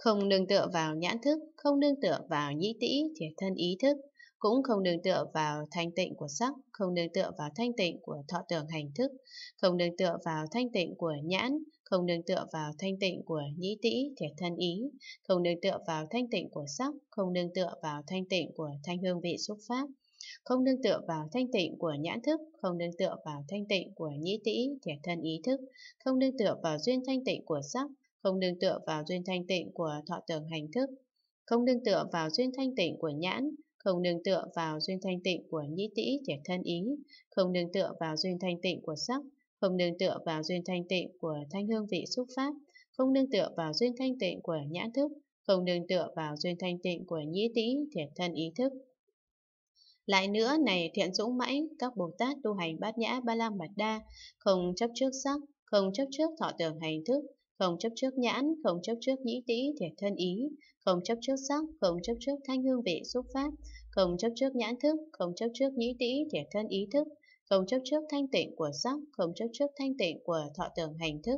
Không nương tựa vào nhãn thức, không nương tựa vào nhĩ tĩ, thể thân ý thức, cũng không nương tựa vào thanh tịnh của sắc, không nương tựa vào thanh tịnh của thọ tưởng hành thức, không nương tựa vào thanh tịnh của nhãn, không nương tựa vào thanh tịnh của nhĩ tĩ, thể thân ý, không nương tựa vào thanh tịnh của sắc, không nương tựa vào thanh tịnh của thanh hương vị xúc pháp, không nương tựa vào thanh tịnh của nhãn thức, không nương tựa vào thanh tịnh của nhĩ tĩ, thể thân ý thức, không nương tựa vào duyên thanh tịnh của sắc, không nương tựa vào duyên thanh tịnh của thọ tưởng hành thức, không nương tựa vào duyên thanh tịnh của nhãn, không nương tựa vào duyên thanh tịnh của nhĩ tĩ thể thân ý, không nương tựa vào duyên thanh tịnh của sắc, không nương tựa vào duyên thanh tịnh của thanh hương vị xúc pháp, không nương tựa vào duyên thanh tịnh của nhãn thức, không nương tựa vào duyên thanh tịnh của nhĩ tĩ thể thân ý thức. Lại nữa này thiện dũng mãnh, các Bồ Tát tu hành bát nhã ba la mật đa, không chấp trước sắc, không chấp trước thọ tưởng hành thức, không chấp trước nhãn, không chấp trước nhĩ tĩ thiệt thân ý, không chấp trước sắc, không chấp trước thanh hương vị xúc pháp, không chấp trước nhãn thức, không chấp trước nhĩ tĩ thiệt thân ý thức, không chấp trước thanh tịnh của sắc, không chấp trước thanh tịnh của thọ tưởng hành thức,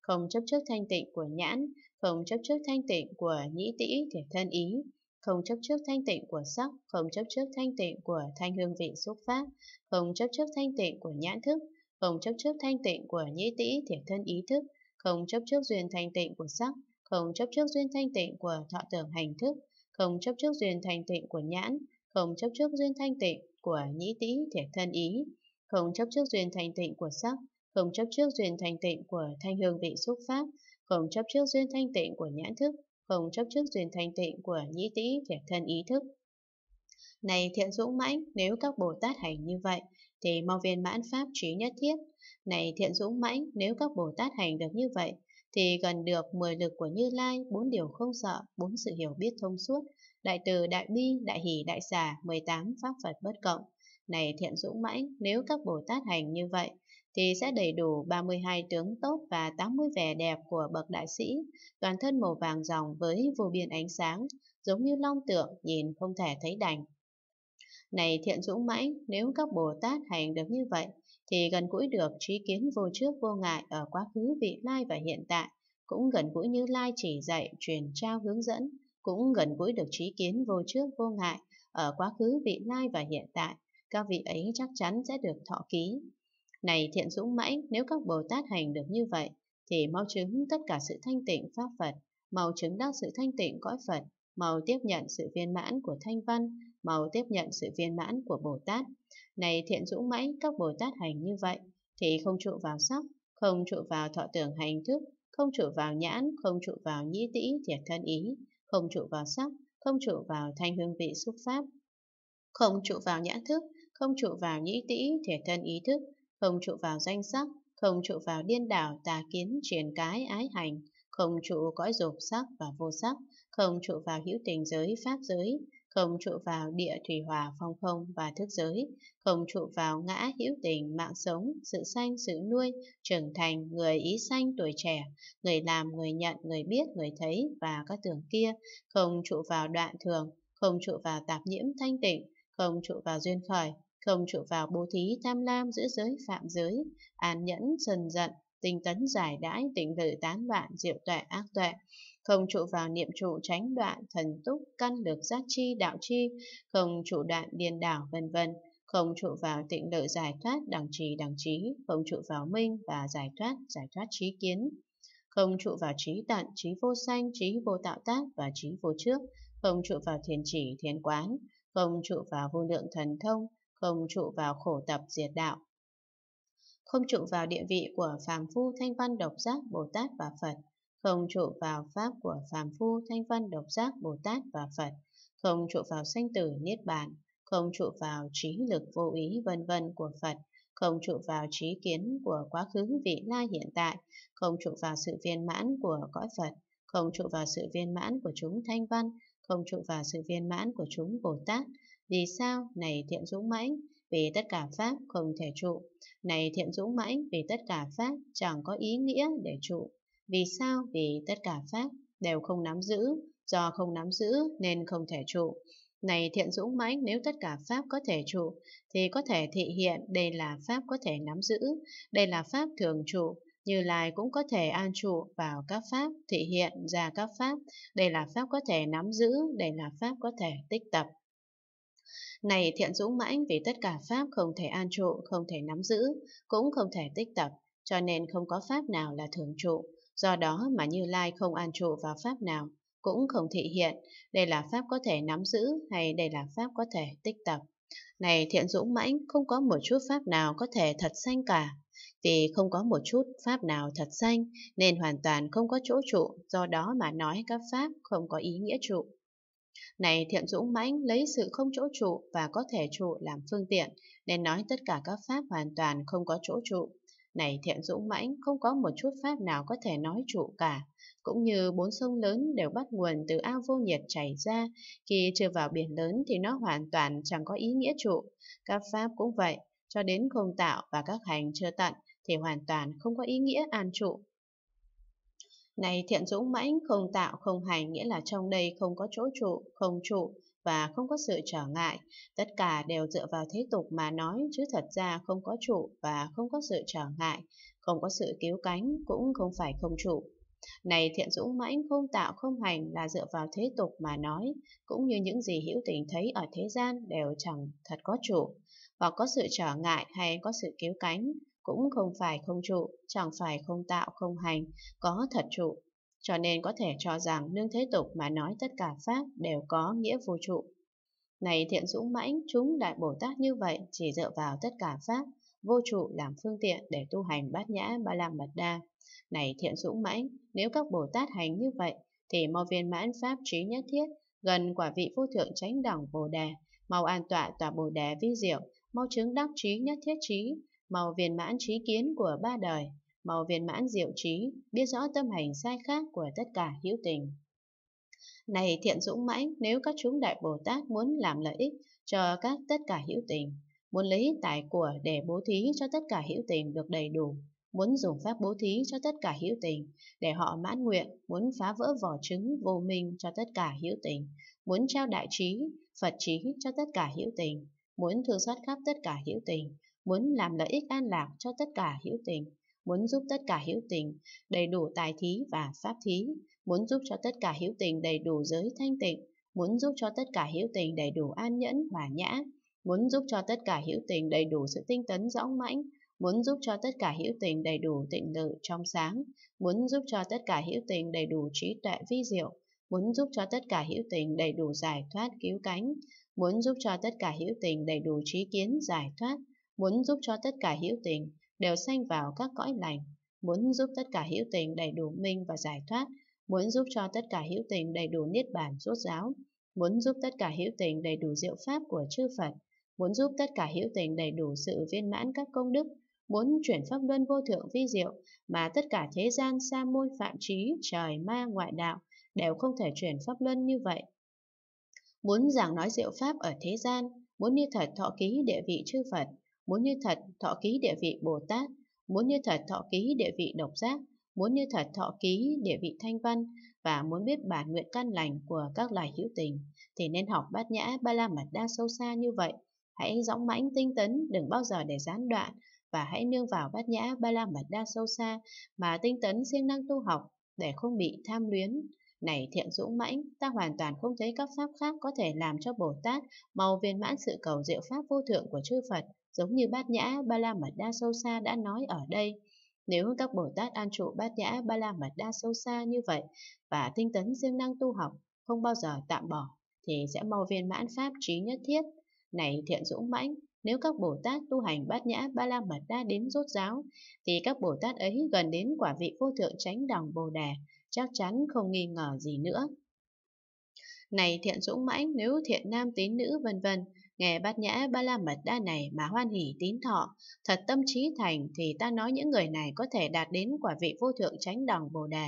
không chấp trước thanh tịnh của nhãn, không chấp trước thanh tịnh của nhĩ tĩ thiệt thân ý, không chấp trước thanh tịnh của sắc, không chấp trước thanh tịnh của thanh hương vị xúc pháp, không chấp trước thanh tịnh của nhãn thức, không chấp trước thanh tịnh của nhĩ tĩ thiệt thân ý thức, không chấp trước duyên thanh tịnh của sắc, không chấp trước duyên thanh tịnh của thọ tưởng hành thức, không chấp trước duyên thanh tịnh của nhãn, không chấp trước duyên thanh tịnh của nhĩ tĩ thiệt thân ý, không chấp trước duyên thanh tịnh của sắc, không chấp trước duyên thanh tịnh của thanh hương vị xúc pháp, không chấp trước duyên thanh tịnh của nhãn thức, không chấp trước duyên thanh tịnh của nhĩ tĩ thiệt thân ý thức. Này thiện dũng mãnh, nếu các Bồ Tát hành như vậy, thì mau viên mãn pháp trí nhất thiết. Này thiện dũng mãnh, nếu các Bồ Tát hành được như vậy, thì gần được 10 lực của Như Lai, bốn điều không sợ, bốn sự hiểu biết thông suốt, đại từ, đại bi, đại hỷ, đại xả, 18 pháp Phật bất cộng. Này thiện dũng mãnh, nếu các Bồ Tát hành như vậy, thì sẽ đầy đủ 32 tướng tốt và 80 vẻ đẹp của bậc đại sĩ, toàn thân màu vàng ròng với vô biên ánh sáng, giống như long tượng nhìn không thể thấy đành. Này thiện dũng mãnh, nếu các Bồ Tát hành được như vậy, thì gần gũi được trí kiến vô trước vô ngại ở quá khứ vị lai và hiện tại, cũng gần gũi như lai chỉ dạy, truyền trao hướng dẫn, cũng gần gũi được trí kiến vô trước vô ngại ở quá khứ vị lai và hiện tại, các vị ấy chắc chắn sẽ được thọ ký. Này thiện dũng mãnh, nếu các Bồ Tát hành được như vậy, thì mau chứng tất cả sự thanh tịnh Pháp Phật, mau chứng đắc sự thanh tịnh cõi Phật, mau tiếp nhận sự viên mãn của thanh văn, mau tiếp nhận sự viên mãn của Bồ Tát. Này thiện dũng mãnh, các Bồ Tát hành như vậy, thì không trụ vào sắc, không trụ vào thọ tưởng hành thức, không trụ vào nhãn, không trụ vào nhĩ tĩ thiệt thân ý, không trụ vào sắc, không trụ vào thanh hương vị xúc pháp, không trụ vào nhãn thức, không trụ vào nhĩ tĩ thiệt thân ý thức, không trụ vào danh sắc, không trụ vào điên đảo tà kiến truyền cái ái hành, không trụ cõi dục sắc và vô sắc, không trụ vào hữu tình giới pháp giới, không trụ vào địa thủy hòa phong không và thức giới, không trụ vào ngã hữu tình mạng sống, sự sanh, sự nuôi, trưởng thành, người ý sanh tuổi trẻ, người làm, người nhận, người biết, người thấy và các tưởng kia, không trụ vào đoạn thường, không trụ vào tạp nhiễm thanh tịnh, không trụ vào duyên khởi, không trụ vào bố thí tham lam giữa giới phạm giới, an nhẫn, sần giận, tinh tấn giải đãi, tịnh lự tán loạn, diệu tuệ, ác tuệ, không trụ vào niệm trụ tránh đoạn, thần túc, căn lược giác chi, đạo chi, không trụ đoạn điền đảo, vân vân không trụ vào tịnh lợi giải thoát, đẳng trì, đẳng trí, không trụ vào minh và giải thoát, giải thoát trí kiến, không trụ vào trí tận, trí vô sanh, trí vô tạo tác và trí vô trước, không trụ vào thiền chỉ, thiền quán, không trụ vào vô lượng thần thông, không trụ vào khổ tập diệt đạo, không trụ vào địa vị của phàm phu thanh văn độc giác Bồ Tát và Phật, không trụ vào pháp của phàm phu thanh văn độc giác Bồ Tát và Phật, không trụ vào sanh tử niết bàn, không trụ vào trí lực vô ý vân vân của Phật, không trụ vào trí kiến của quá khứ vị lai hiện tại, không trụ vào sự viên mãn của cõi Phật, không trụ vào sự viên mãn của chúng thanh văn, không trụ vào sự viên mãn của chúng Bồ Tát. Vì sao? Này thiện dũng mãnh, vì tất cả Pháp không thể trụ. Này thiện dũng mãnh, vì tất cả Pháp chẳng có ý nghĩa để trụ. Vì sao? Vì tất cả pháp đều không nắm giữ, do không nắm giữ nên không thể trụ. Này thiện dũng mãnh, nếu tất cả pháp có thể trụ, thì có thể thị hiện đây là pháp có thể nắm giữ, đây là pháp thường trụ. Như Lai cũng có thể an trụ vào các pháp, thị hiện ra các pháp, đây là pháp có thể nắm giữ, đây là pháp có thể tích tập. Này thiện dũng mãnh vì tất cả pháp không thể an trụ, không thể nắm giữ, cũng không thể tích tập, cho nên không có pháp nào là thường trụ. Do đó mà Như Lai không an trụ vào pháp nào, cũng không thị hiện đây là pháp có thể nắm giữ hay đây là pháp có thể tích tập. Này thiện dũng mãnh không có một chút pháp nào có thể thật sanh cả. Vì không có một chút pháp nào thật sanh nên hoàn toàn không có chỗ trụ, do đó mà nói các pháp không có ý nghĩa trụ. Này thiện dũng mãnh lấy sự không chỗ trụ và có thể trụ làm phương tiện nên nói tất cả các pháp hoàn toàn không có chỗ trụ. Này thiện dũng mãnh không có một chút pháp nào có thể nói trụ cả, cũng như bốn sông lớn đều bắt nguồn từ ao vô nhiệt chảy ra, khi chưa vào biển lớn thì nó hoàn toàn chẳng có ý nghĩa trụ. Các pháp cũng vậy, cho đến không tạo và các hành chưa tận thì hoàn toàn không có ý nghĩa an trụ. Này thiện dũng mãnh không tạo không hành nghĩa là trong đây không có chỗ trụ, không trụ, và không có sự trở ngại. Tất cả đều dựa vào thế tục mà nói chứ thật ra không có trụ và không có sự trở ngại, không có sự cứu cánh cũng không phải không trụ. Này thiện dũng mãnh không tạo không hành là dựa vào thế tục mà nói, cũng như những gì hữu tình thấy ở thế gian đều chẳng thật có trụ, hoặc có sự trở ngại hay có sự cứu cánh, cũng không phải không trụ, chẳng phải không tạo không hành, có thật trụ cho nên có thể cho rằng nương thế tục mà nói tất cả Pháp đều có nghĩa vô trụ. Này thiện dũng mãnh, chúng Đại Bồ Tát như vậy chỉ dựa vào tất cả Pháp, vô trụ làm phương tiện để tu hành bát nhã ba la mật đa. Này thiện dũng mãnh, nếu các Bồ Tát hành như vậy, thì mau viên mãn Pháp trí nhất thiết, gần quả vị vô thượng chánh đẳng Bồ Đề, mau an tọa tòa Bồ Đề vi diệu, mau chứng đắc trí nhất thiết trí, mau viên mãn trí kiến của ba đời, màu viên mãn diệu trí, biết rõ tâm hành sai khác của tất cả hữu tình. Này thiện dũng mãnh, nếu các chúng đại Bồ Tát muốn làm lợi ích cho các tất cả hữu tình, muốn lấy tài của để bố thí cho tất cả hữu tình được đầy đủ, muốn dùng pháp bố thí cho tất cả hữu tình, để họ mãn nguyện, muốn phá vỡ vỏ trứng vô minh cho tất cả hữu tình, muốn trao đại trí, Phật trí cho tất cả hữu tình, muốn thương xót khắp tất cả hữu tình, muốn làm lợi ích an lạc cho tất cả hữu tình, muốn giúp tất cả hữu tình đầy đủ tài thí và pháp thí, muốn giúp cho tất cả hữu tình đầy đủ giới thanh tịnh, muốn giúp cho tất cả hữu tình đầy đủ an nhẫn hòa nhã, muốn giúp cho tất cả hữu tình đầy đủ sự tinh tấn dõng mãnh, muốn giúp cho tất cả hữu tình đầy đủ tịnh lự trong sáng, muốn giúp cho tất cả hữu tình đầy đủ trí tuệ vi diệu, muốn giúp cho tất cả hữu tình đầy đủ giải thoát cứu cánh, muốn giúp cho tất cả hữu tình đầy đủ trí kiến giải thoát, muốn giúp cho tất cả hữu tình đều sanh vào các cõi lành, muốn giúp tất cả hữu tình đầy đủ minh và giải thoát, muốn giúp cho tất cả hữu tình đầy đủ niết bàn rốt giáo, muốn giúp tất cả hữu tình đầy đủ diệu pháp của chư Phật, muốn giúp tất cả hữu tình đầy đủ sự viên mãn các công đức, muốn chuyển pháp luân vô thượng vi diệu mà tất cả thế gian sa môn phạm trí, trời ma ngoại đạo đều không thể chuyển pháp luân như vậy. Muốn giảng nói diệu pháp ở thế gian, muốn như thật thọ ký địa vị chư Phật, muốn như thật thọ ký địa vị Bồ Tát, muốn như thật thọ ký địa vị độc giác, muốn như thật thọ ký địa vị thanh văn và muốn biết bản nguyện căn lành của các loài hữu tình thì nên học bát nhã ba la mật đa sâu xa như vậy. Hãy dõng mãnh tinh tấn, đừng bao giờ để gián đoạn và hãy nương vào bát nhã ba la mật đa sâu xa mà tinh tấn siêng năng tu học để không bị tham luyến. Này thiện dũng mãnh, ta hoàn toàn không thấy các pháp khác có thể làm cho Bồ Tát màu viên mãn sự cầu diệu pháp vô thượng của chư Phật Giống như Bát Nhã Ba La Mật Đa Sâu xa đã nói ở đây, nếu các Bồ Tát an trụ Bát Nhã Ba La Mật Đa Sâu xa như vậy và tinh tấn siêng năng tu học, không bao giờ tạm bỏ, thì sẽ mau viên mãn Pháp trí nhất thiết. Này thiện dũng mãnh, nếu các Bồ Tát tu hành bát nhã ba la mật đa đến rốt giáo, thì các Bồ Tát ấy gần đến quả vị vô thượng chánh đẳng Bồ đề chắc chắn không nghi ngờ gì nữa. Này thiện dũng mãnh, nếu thiện nam tín nữ vân vân Nghe bát nhã ba la mật đa này mà hoan hỷ tín thọ, thật tâm trí thành thì ta nói những người này có thể đạt đến quả vị vô thượng chánh đẳng bồ đề,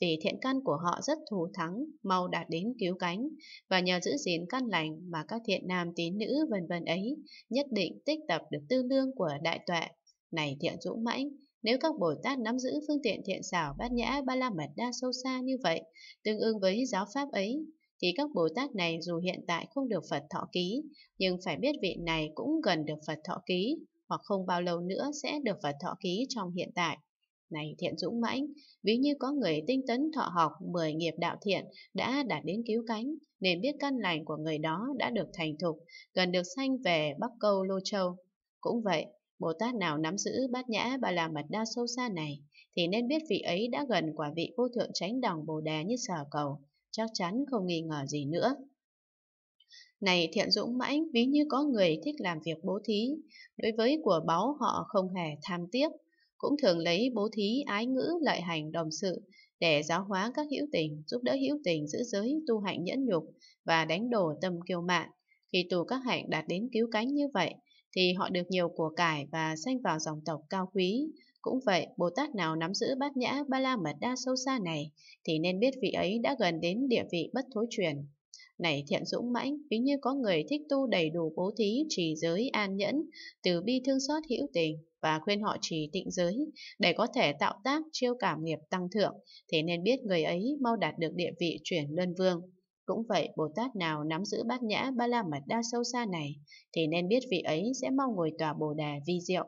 vì thiện căn của họ rất thù thắng, mau đạt đến cứu cánh, và nhờ giữ gìn căn lành mà các thiện nam tín nữ vân vân ấy nhất định tích tập được tư lương của đại tuệ. Này thiện dũng mãnh, nếu các Bồ Tát nắm giữ phương tiện thiện xảo bát nhã ba la mật đa sâu xa như vậy, tương ứng với giáo pháp ấy, thì các Bồ Tát này dù hiện tại không được Phật thọ ký, nhưng phải biết vị này cũng gần được Phật thọ ký, hoặc không bao lâu nữa sẽ được Phật thọ ký trong hiện tại. Này thiện dũng mãnh, ví như có người tinh tấn thọ học 10 nghiệp đạo thiện đã đạt đến cứu cánh, nên biết căn lành của người đó đã được thành thục, gần được sanh về Bắc Câu Lô Châu. Cũng vậy, Bồ Tát nào nắm giữ bát nhã ba la mật đa sâu xa này, thì nên biết vị ấy đã gần quả vị vô thượng tránh đẳng Bồ Đà như sở cầu, chắc chắn không nghi ngờ gì nữa. Này thiện dũng mãnh, ví như có người thích làm việc bố thí, đối với của báu họ không hề tham tiếc, cũng thường lấy bố thí ái ngữ lợi hành đồng sự để giáo hóa các hữu tình, giúp đỡ hữu tình giữ giới tu hạnh nhẫn nhục và đánh đổ tâm kiêu mạn. Khi tù các hạnh đạt đến cứu cánh như vậy, thì họ được nhiều của cải và sanh vào dòng tộc cao quý, cũng vậy, Bồ Tát nào nắm giữ bát nhã ba la mật đa sâu xa này thì nên biết vị ấy đã gần đến địa vị bất thối truyền. Này thiện dũng mãnh, ví như có người thích tu đầy đủ bố thí, trì giới, an nhẫn, từ bi thương xót hữu tình và khuyên họ trì tịnh giới để có thể tạo tác chiêu cảm nghiệp tăng thượng, thì nên biết người ấy mau đạt được địa vị chuyển luân vương. Cũng vậy, Bồ Tát nào nắm giữ bát nhã ba la mật đa sâu xa này, thì nên biết vị ấy sẽ mau ngồi tòa Bồ đề vi diệu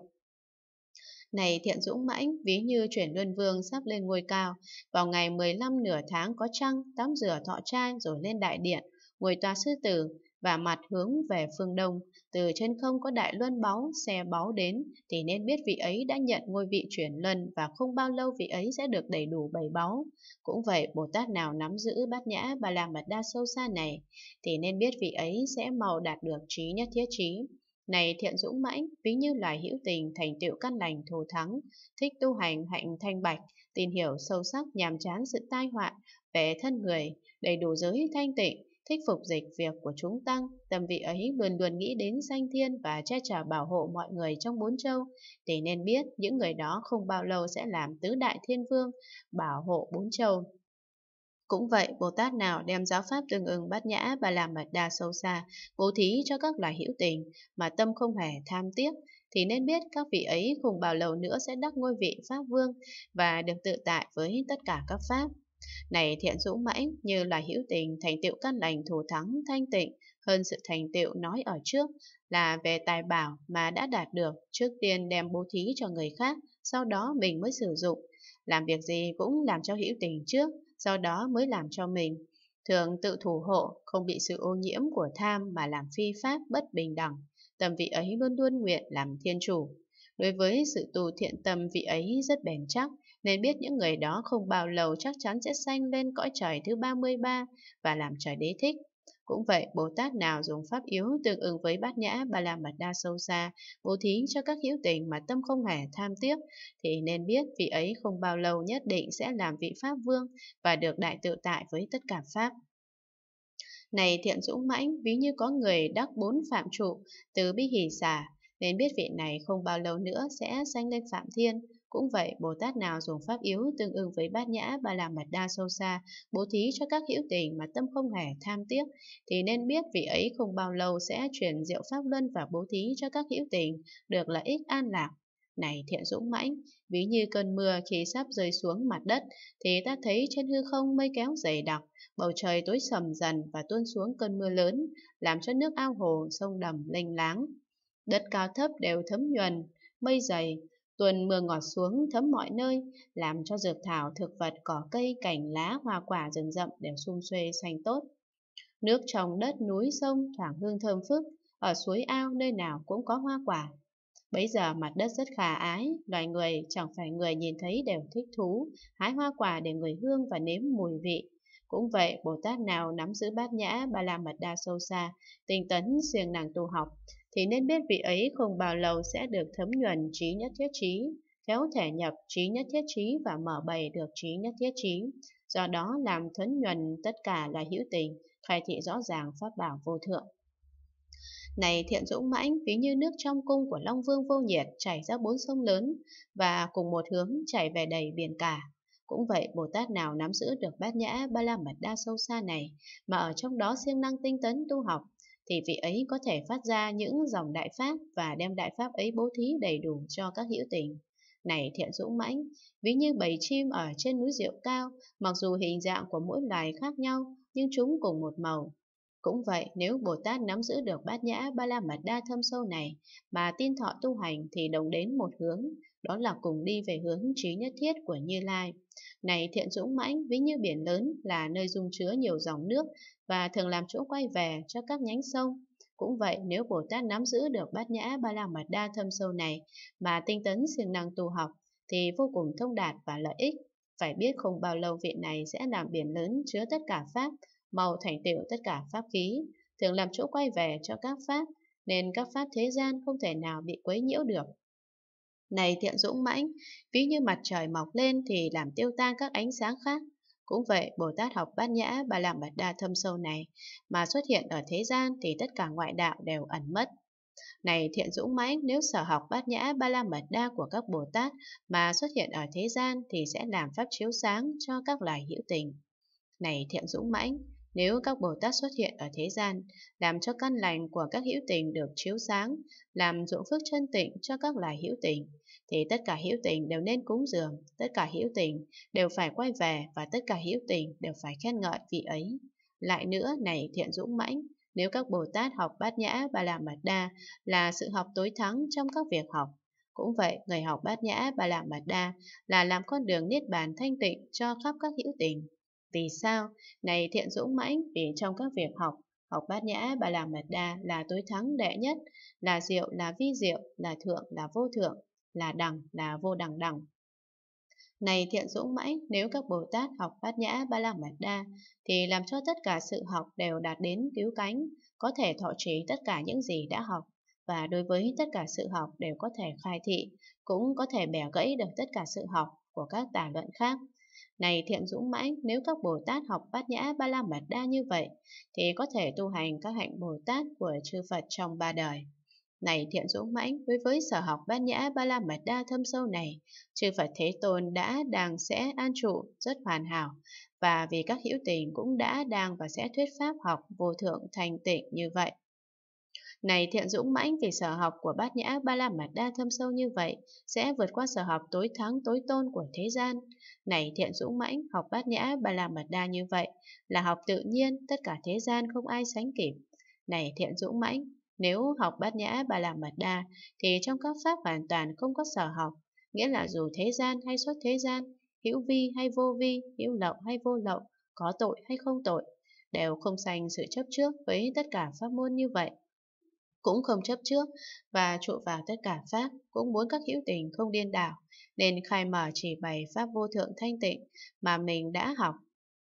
này thiện dũng mãnh ví như chuyển luân vương sắp lên ngôi cao vào ngày 15 nửa tháng có trăng tắm rửa thọ trai rồi lên đại điện ngồi tòa sư tử và mặt hướng về phương đông từ trên không có đại luân báu xe báu đến thì nên biết vị ấy đã nhận ngôi vị chuyển luân và không bao lâu vị ấy sẽ được đầy đủ bảy báu cũng vậy bồ tát nào nắm giữ bát nhã ba làm mật đa sâu xa này thì nên biết vị ấy sẽ màu đạt được trí nhất thiết trí này thiện dũng mãnh, ví như loài hữu tình thành tựu căn lành thù thắng, thích tu hành hạnh thanh bạch, tin hiểu sâu sắc nhàm chán sự tai họa về thân người, đầy đủ giới thanh tịnh, thích phục dịch việc của chúng tăng, tâm vị ấy luôn luôn nghĩ đến sanh thiên và che chở bảo hộ mọi người trong bốn châu, thì nên biết những người đó không bao lâu sẽ làm tứ đại thiên vương, bảo hộ bốn châu. Cũng vậy, Bồ Tát nào đem giáo pháp tương ưng bát nhã và làm mật đa sâu xa, bố thí cho các loài hữu tình, mà tâm không hề tham tiếc, thì nên biết các vị ấy cùng bao lâu nữa sẽ đắc ngôi vị Pháp Vương và được tự tại với tất cả các Pháp. Này thiện dũng mãnh như loài hữu tình thành tựu căn lành thù thắng thanh tịnh hơn sự thành tựu nói ở trước là về tài bảo mà đã đạt được trước tiên đem bố thí cho người khác sau đó mình mới sử dụng làm việc gì cũng làm cho hữu tình trước do đó mới làm cho mình thường tự thủ hộ, không bị sự ô nhiễm của tham mà làm phi pháp bất bình đẳng. Tầm vị ấy luôn luôn nguyện làm thiên chủ. Đối với sự tù thiện tâm vị ấy rất bền chắc, nên biết những người đó không bao lâu chắc chắn sẽ sanh lên cõi trời thứ 33 và làm trời đế thích. Cũng vậy, Bồ Tát nào dùng pháp yếu tương ứng với bát nhã ba la mật đa sâu xa, bố thí cho các hữu tình mà tâm không hề tham tiếc, thì nên biết vị ấy không bao lâu nhất định sẽ làm vị Pháp Vương và được đại tự tại với tất cả Pháp. Này thiện dũng mãnh, ví như có người đắc bốn phạm trụ, từ bi hỷ xả, nên biết vị này không bao lâu nữa sẽ sanh lên phạm thiên, cũng vậy, Bồ Tát nào dùng pháp yếu tương ứng với bát nhã và làm mật đa sâu xa, bố thí cho các hữu tình mà tâm không hề tham tiếc, thì nên biết vị ấy không bao lâu sẽ chuyển diệu pháp luân và bố thí cho các hữu tình, được lợi ích an lạc. Này thiện dũng mãnh, ví như cơn mưa khi sắp rơi xuống mặt đất, thì ta thấy trên hư không mây kéo dày đặc, bầu trời tối sầm dần và tuôn xuống cơn mưa lớn, làm cho nước ao hồ, sông đầm lênh láng. Đất cao thấp đều thấm nhuần, mây dày, Tuần mưa ngọt xuống thấm mọi nơi, làm cho dược thảo, thực vật, cỏ cây, cành lá, hoa quả rừng rậm đều sum xuê xanh tốt. Nước trong đất, núi, sông thoảng hương thơm phức, ở suối ao nơi nào cũng có hoa quả. Bấy giờ mặt đất rất khả ái, loài người chẳng phải người nhìn thấy đều thích thú, hái hoa quả để người hương và nếm mùi vị. Cũng vậy, Bồ Tát nào nắm giữ bát nhã, ba la mật đa sâu xa, tinh tấn siêng nàng tu học, thì nên biết vị ấy không bao lâu sẽ được thấm nhuần trí nhất thiết trí, khéo thể nhập trí nhất thiết trí và mở bày được trí nhất thiết trí, do đó làm thấm nhuần tất cả là hữu tình, khai thị rõ ràng pháp bảo vô thượng. Này thiện dũng mãnh, ví như nước trong cung của Long Vương vô nhiệt chảy ra bốn sông lớn và cùng một hướng chảy về đầy biển cả. Cũng vậy, Bồ Tát nào nắm giữ được bát nhã ba la mật đa sâu xa này, mà ở trong đó siêng năng tinh tấn tu học, thì vị ấy có thể phát ra những dòng đại pháp và đem đại pháp ấy bố thí đầy đủ cho các hữu tình. Này thiện dũng mãnh, ví như bầy chim ở trên núi rượu cao, mặc dù hình dạng của mỗi loài khác nhau, nhưng chúng cùng một màu. Cũng vậy, nếu Bồ Tát nắm giữ được bát nhã ba la mật đa thâm sâu này, mà tin thọ tu hành thì đồng đến một hướng, đó là cùng đi về hướng trí nhất thiết của Như Lai. Này thiện dũng mãnh, ví như biển lớn là nơi dung chứa nhiều dòng nước và thường làm chỗ quay về cho các nhánh sông. Cũng vậy, nếu Bồ Tát nắm giữ được bát nhã ba la mật đa thâm sâu này mà tinh tấn siêng năng tu học thì vô cùng thông đạt và lợi ích. Phải biết không bao lâu viện này sẽ làm biển lớn chứa tất cả pháp, màu thành tựu tất cả pháp khí, thường làm chỗ quay về cho các pháp, nên các pháp thế gian không thể nào bị quấy nhiễu được này thiện dũng mãnh, ví như mặt trời mọc lên thì làm tiêu tan các ánh sáng khác. Cũng vậy, Bồ Tát học bát nhã bà làm bạt đa thâm sâu này, mà xuất hiện ở thế gian thì tất cả ngoại đạo đều ẩn mất. Này thiện dũng mãnh, nếu sở học bát nhã ba la mật đa của các Bồ Tát mà xuất hiện ở thế gian thì sẽ làm pháp chiếu sáng cho các loài hữu tình. Này thiện dũng mãnh, nếu các Bồ Tát xuất hiện ở thế gian, làm cho căn lành của các hữu tình được chiếu sáng, làm dụng phước chân tịnh cho các loài hữu tình, thì tất cả hữu tình đều nên cúng dường, tất cả hữu tình đều phải quay về và tất cả hữu tình đều phải khen ngợi vị ấy. Lại nữa, này thiện dũng mãnh, nếu các Bồ Tát học bát nhã Ba La Mật Đa là sự học tối thắng trong các việc học, cũng vậy, người học bát nhã Ba La Mật Đa là làm con đường niết bàn thanh tịnh cho khắp các hữu tình. Vì sao? Này Thiện Dũng Mãnh, vì trong các việc học, học bát nhã bà la mật đa là tối thắng đệ nhất, là diệu là vi diệu, là thượng là vô thượng, là đẳng là vô đẳng đẳng. Này Thiện Dũng Mãnh, nếu các Bồ Tát học bát nhã ba la mật đa, thì làm cho tất cả sự học đều đạt đến cứu cánh, có thể thọ trì tất cả những gì đã học, và đối với tất cả sự học đều có thể khai thị, cũng có thể bẻ gãy được tất cả sự học của các tà luận khác này thiện dũng mãnh, nếu các Bồ Tát học bát nhã ba la mật đa như vậy, thì có thể tu hành các hạnh Bồ Tát của chư Phật trong ba đời. Này thiện dũng mãnh, với với sở học bát nhã ba la mật đa thâm sâu này, chư Phật Thế Tôn đã đang sẽ an trụ rất hoàn hảo, và vì các hữu tình cũng đã đang và sẽ thuyết pháp học vô thượng thành tịnh như vậy. Này thiện dũng mãnh vì sở học của bát nhã ba la mật đa thâm sâu như vậy, sẽ vượt qua sở học tối thắng tối tôn của thế gian. Này thiện dũng mãnh học bát nhã ba la mật đa như vậy, là học tự nhiên, tất cả thế gian không ai sánh kịp. Này thiện dũng mãnh, nếu học bát nhã ba la mật đa thì trong các pháp hoàn toàn không có sở học, nghĩa là dù thế gian hay xuất thế gian, hữu vi hay vô vi, hữu lậu hay vô lậu, có tội hay không tội, đều không sanh sự chấp trước với tất cả pháp môn như vậy cũng không chấp trước và trụ vào tất cả pháp, cũng muốn các hữu tình không điên đảo, nên khai mở chỉ bày pháp vô thượng thanh tịnh mà mình đã học.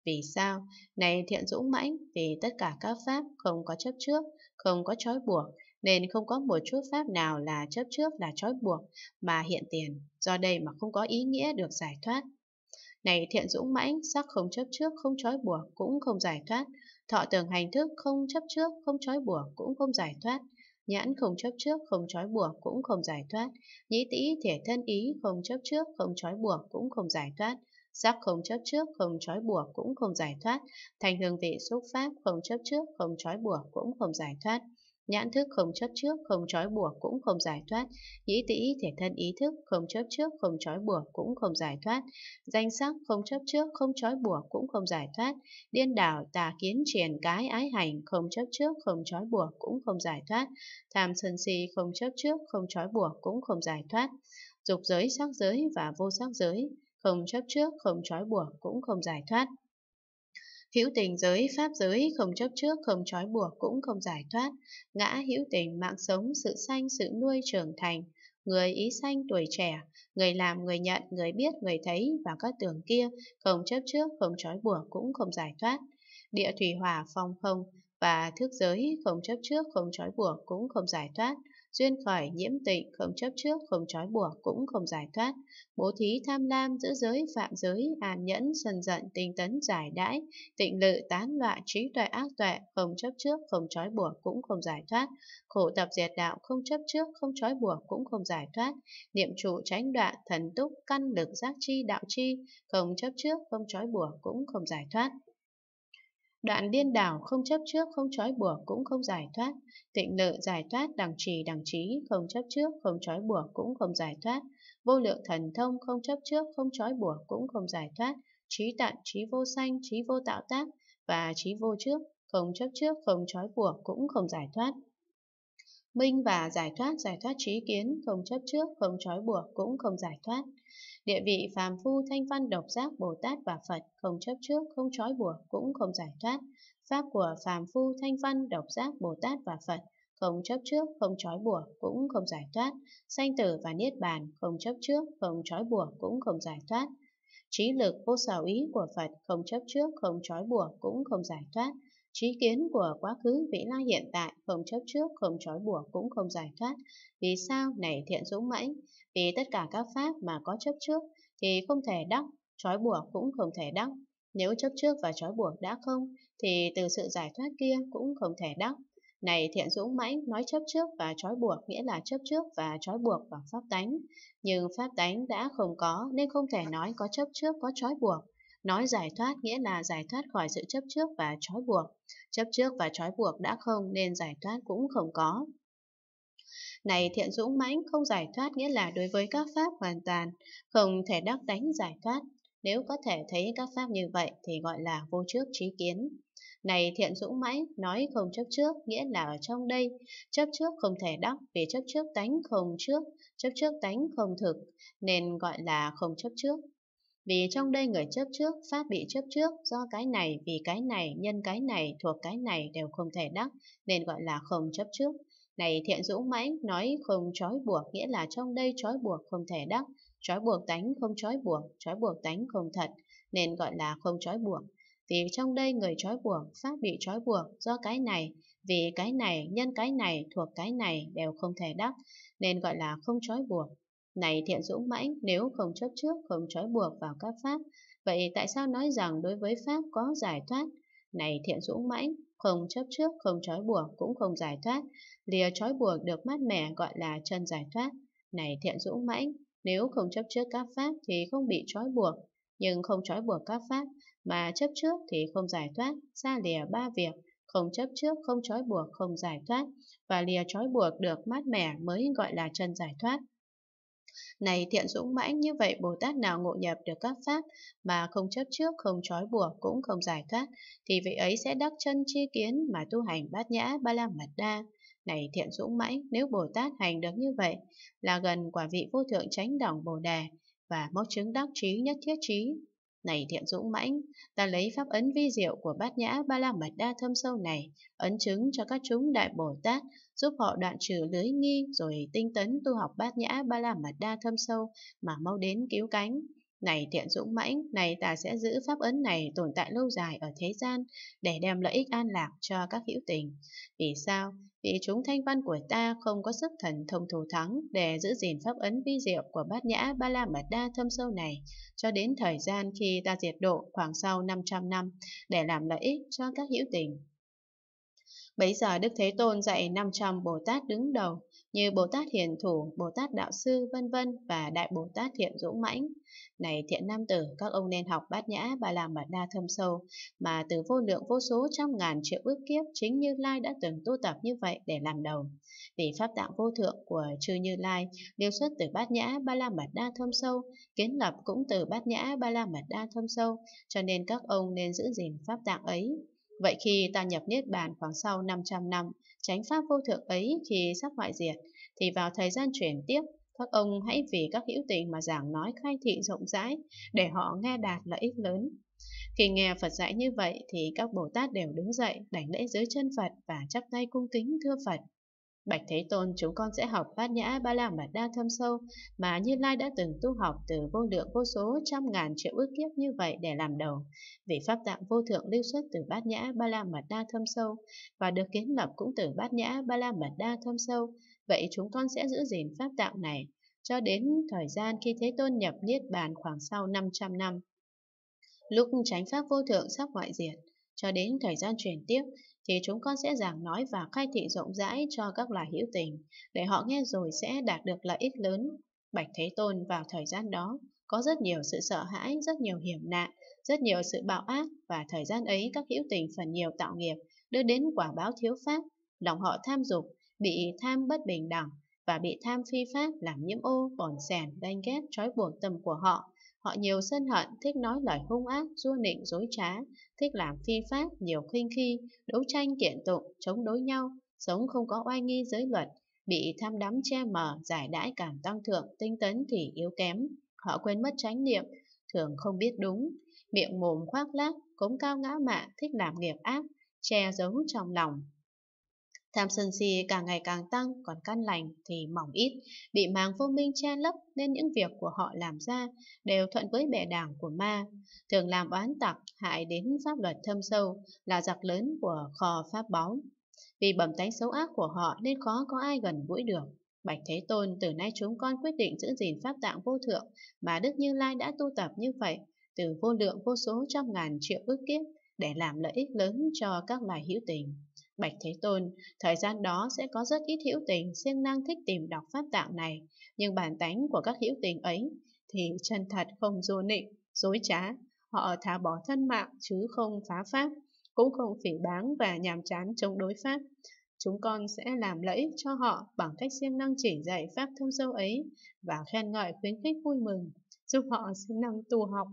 Vì sao? Này thiện dũng mãnh, vì tất cả các pháp không có chấp trước, không có trói buộc, nên không có một chút pháp nào là chấp trước là trói buộc mà hiện tiền, do đây mà không có ý nghĩa được giải thoát. Này thiện dũng mãnh, sắc không chấp trước, không trói buộc, cũng không giải thoát. Thọ tưởng hành thức không chấp trước, không trói buộc, cũng không giải thoát. Nhãn không chấp trước, không trói buộc cũng không giải thoát. Nhĩ tĩ thể thân ý không chấp trước, không trói buộc cũng không giải thoát. Sắc không chấp trước, không trói buộc cũng không giải thoát. Thành hương vị xúc pháp không chấp trước, không trói buộc cũng không giải thoát. Nhãn thức không chấp trước, không trói buộc cũng không giải thoát. Nhĩ tĩ thể thân ý thức không chấp trước, không trói buộc cũng không giải thoát. Danh sắc không chấp trước, không trói buộc cũng không giải thoát. Điên đảo tà kiến triển cái ái hành không chấp trước, không trói buộc cũng không giải thoát. Tham sân si không chấp trước, không trói buộc cũng không giải thoát. Dục giới, sắc giới và vô sắc giới không chấp trước, không trói buộc cũng không giải thoát. Hữu tình giới, pháp giới, không chấp trước, không trói buộc cũng không giải thoát. Ngã hữu tình mạng sống, sự sanh, sự nuôi trưởng thành. Người ý sanh tuổi trẻ, người làm, người nhận, người biết, người thấy và các tường kia, không chấp trước, không trói buộc cũng không giải thoát. Địa thủy hỏa phong không và thức giới, không chấp trước, không trói buộc cũng không giải thoát duyên khởi nhiễm tịnh, không chấp trước, không trói buộc, cũng không giải thoát, bố thí tham lam, giữ giới, phạm giới, an nhẫn, sân giận, tinh tấn, giải đãi, tịnh lự, tán loạn, trí tuệ, ác tuệ, không chấp trước, không trói buộc, cũng không giải thoát, khổ tập diệt đạo, không chấp trước, không trói buộc, cũng không giải thoát, niệm trụ tránh đoạn, thần túc, căn lực, giác chi, đạo chi, không chấp trước, không trói buộc, cũng không giải thoát. Đoạn điên đảo không chấp trước, không trói buộc cũng không giải thoát. Tịnh lự giải thoát đằng trì đằng trí, không chấp trước, không trói buộc cũng không giải thoát. Vô lượng thần thông không chấp trước, không trói buộc cũng không giải thoát. Trí tận, trí vô sanh, trí vô tạo tác và trí vô trước, không chấp trước, không trói buộc cũng không giải thoát. Minh và giải thoát, giải thoát trí kiến, không chấp trước, không trói buộc cũng không giải thoát. Địa vị phàm phu thanh văn độc giác Bồ Tát và Phật không chấp trước, không trói buộc, cũng không giải thoát. Pháp của phàm phu thanh văn độc giác Bồ Tát và Phật không chấp trước, không trói buộc, cũng không giải thoát. Sanh tử và niết bàn không chấp trước, không trói buộc, cũng không giải thoát. Trí lực vô sở ý của Phật không chấp trước, không trói buộc, cũng không giải thoát. Trí kiến của quá khứ, vĩ lai hiện tại, không chấp trước, không trói buộc cũng không giải thoát. Vì sao này thiện dũng mãnh? Vì tất cả các pháp mà có chấp trước thì không thể đắc, trói buộc cũng không thể đắc. Nếu chấp trước và trói buộc đã không, thì từ sự giải thoát kia cũng không thể đắc. Này thiện dũng mãnh nói chấp trước và trói buộc nghĩa là chấp trước và trói buộc vào pháp tánh. Nhưng pháp tánh đã không có nên không thể nói có chấp trước có trói buộc. Nói giải thoát nghĩa là giải thoát khỏi sự chấp trước và trói buộc. Chấp trước và trói buộc đã không nên giải thoát cũng không có. Này thiện dũng mãnh không giải thoát nghĩa là đối với các pháp hoàn toàn, không thể đắc đánh giải thoát. Nếu có thể thấy các pháp như vậy thì gọi là vô trước trí kiến. Này thiện dũng mãnh nói không chấp trước nghĩa là ở trong đây, chấp trước không thể đắc vì chấp trước tánh không trước, chấp trước tánh không thực, nên gọi là không chấp trước. Vì trong đây người chấp trước, pháp bị chấp trước, do cái này, vì cái này, nhân cái này, thuộc cái này đều không thể đắc, nên gọi là không chấp trước. Này thiện dũng mãnh nói không trói buộc, nghĩa là trong đây trói buộc không thể đắc, trói buộc tánh không trói buộc, trói buộc tánh không thật, nên gọi là không trói buộc. Vì trong đây người trói buộc, pháp bị trói buộc, do cái này, vì cái này, nhân cái này, thuộc cái này đều không thể đắc, nên gọi là không trói buộc. Này thiện dũng mãnh, nếu không chấp trước, không trói buộc vào các pháp, vậy tại sao nói rằng đối với pháp có giải thoát? Này thiện dũng mãnh, không chấp trước, không trói buộc cũng không giải thoát, lìa trói buộc được mát mẻ gọi là chân giải thoát. Này thiện dũng mãnh, nếu không chấp trước các pháp thì không bị trói buộc, nhưng không trói buộc các pháp mà chấp trước thì không giải thoát, ra lìa ba việc, không chấp trước, không trói buộc, không giải thoát và lìa trói buộc được mát mẻ mới gọi là chân giải thoát. Này thiện dũng mãnh như vậy Bồ Tát nào ngộ nhập được các pháp mà không chấp trước, không trói buộc, cũng không giải thoát, thì vị ấy sẽ đắc chân chi kiến mà tu hành bát nhã ba la mật đa. Này thiện dũng mãnh, nếu Bồ Tát hành được như vậy, là gần quả vị vô thượng chánh đẳng Bồ Đề và mốc chứng đắc trí nhất thiết trí này thiện dũng mãnh, ta lấy pháp ấn vi diệu của bát nhã ba la mật đa thâm sâu này, ấn chứng cho các chúng đại Bồ Tát, giúp họ đoạn trừ lưới nghi rồi tinh tấn tu học bát nhã ba la mật đa thâm sâu mà mau đến cứu cánh. Này thiện dũng mãnh, này ta sẽ giữ pháp ấn này tồn tại lâu dài ở thế gian để đem lợi ích an lạc cho các hữu tình. Vì sao? Vì chúng thanh văn của ta không có sức thần thông thủ thắng để giữ gìn pháp ấn vi diệu của bát nhã ba la mật đa thâm sâu này cho đến thời gian khi ta diệt độ khoảng sau 500 năm để làm lợi ích cho các hữu tình. Bấy giờ Đức Thế Tôn dạy 500 Bồ Tát đứng đầu như Bồ Tát Hiền Thủ, Bồ Tát Đạo Sư, vân vân và Đại Bồ Tát Thiện Dũng Mãnh. Này thiện nam tử, các ông nên học bát nhã bà làm bản đa thâm sâu, mà từ vô lượng vô số trăm ngàn triệu ước kiếp chính Như Lai đã từng tu tập như vậy để làm đầu. Vì pháp tạng vô thượng của chư Như Lai, đều xuất từ bát nhã ba la mật đa thâm sâu, kiến lập cũng từ bát nhã ba la mật đa thâm sâu, cho nên các ông nên giữ gìn pháp tạng ấy, Vậy khi ta nhập Niết Bàn khoảng sau 500 năm, chánh pháp vô thượng ấy khi sắp hoại diệt, thì vào thời gian chuyển tiếp, các ông hãy vì các hữu tình mà giảng nói khai thị rộng rãi để họ nghe đạt lợi ích lớn. Khi nghe Phật dạy như vậy thì các Bồ Tát đều đứng dậy, đảnh lễ dưới chân Phật và chắp tay cung kính thưa Phật. Bạch Thế Tôn chúng con sẽ học bát nhã ba la mật đa thâm sâu mà Như Lai đã từng tu học từ vô lượng vô số trăm ngàn triệu ước kiếp như vậy để làm đầu. Vì pháp tạng vô thượng lưu xuất từ bát nhã ba la mật đa thâm sâu và được kiến lập cũng từ bát nhã ba la mật đa thâm sâu. Vậy chúng con sẽ giữ gìn pháp tạng này cho đến thời gian khi Thế Tôn nhập Niết Bàn khoảng sau 500 năm. Lúc tránh pháp vô thượng sắp ngoại diệt, cho đến thời gian truyền tiếp, thì chúng con sẽ giảng nói và khai thị rộng rãi cho các loài hữu tình, để họ nghe rồi sẽ đạt được lợi ích lớn. Bạch Thế Tôn vào thời gian đó có rất nhiều sự sợ hãi, rất nhiều hiểm nạn, rất nhiều sự bạo ác và thời gian ấy các hữu tình phần nhiều tạo nghiệp đưa đến quả báo thiếu pháp, lòng họ tham dục, bị tham bất bình đẳng và bị tham phi pháp làm nhiễm ô, bòn sẻn, đanh ghét, trói buộc tâm của họ Họ nhiều sân hận, thích nói lời hung ác, du nịnh dối trá, thích làm phi pháp, nhiều khinh khi, đấu tranh kiện tụng, chống đối nhau, sống không có oai nghi giới luật, bị tham đắm che mờ, giải đãi cảm tăng thượng, tinh tấn thì yếu kém. Họ quên mất tránh niệm, thường không biết đúng, miệng mồm khoác lác, cống cao ngã mạ, thích làm nghiệp ác, che giấu trong lòng, Tham sân si càng ngày càng tăng, còn căn lành thì mỏng ít, bị màng vô minh che lấp nên những việc của họ làm ra đều thuận với bệ đảng của ma. Thường làm oán tặc, hại đến pháp luật thâm sâu, là giặc lớn của kho pháp báu. Vì bẩm tánh xấu ác của họ nên khó có ai gần gũi được. Bạch Thế Tôn từ nay chúng con quyết định giữ gìn pháp tạng vô thượng mà Đức Như Lai đã tu tập như vậy từ vô lượng vô số trăm ngàn triệu ước kiếp để làm lợi ích lớn cho các loài hữu tình. Bạch Thế Tôn, thời gian đó sẽ có rất ít hữu tình siêng năng thích tìm đọc pháp tạng này, nhưng bản tánh của các hữu tình ấy thì chân thật không vô nịnh, dối trá, họ thả bỏ thân mạng chứ không phá pháp, cũng không phỉ báng và nhàm chán chống đối pháp. Chúng con sẽ làm lẫy cho họ bằng cách siêng năng chỉ dạy pháp thâm sâu ấy và khen ngợi khuyến khích vui mừng, giúp họ siêng năng tu học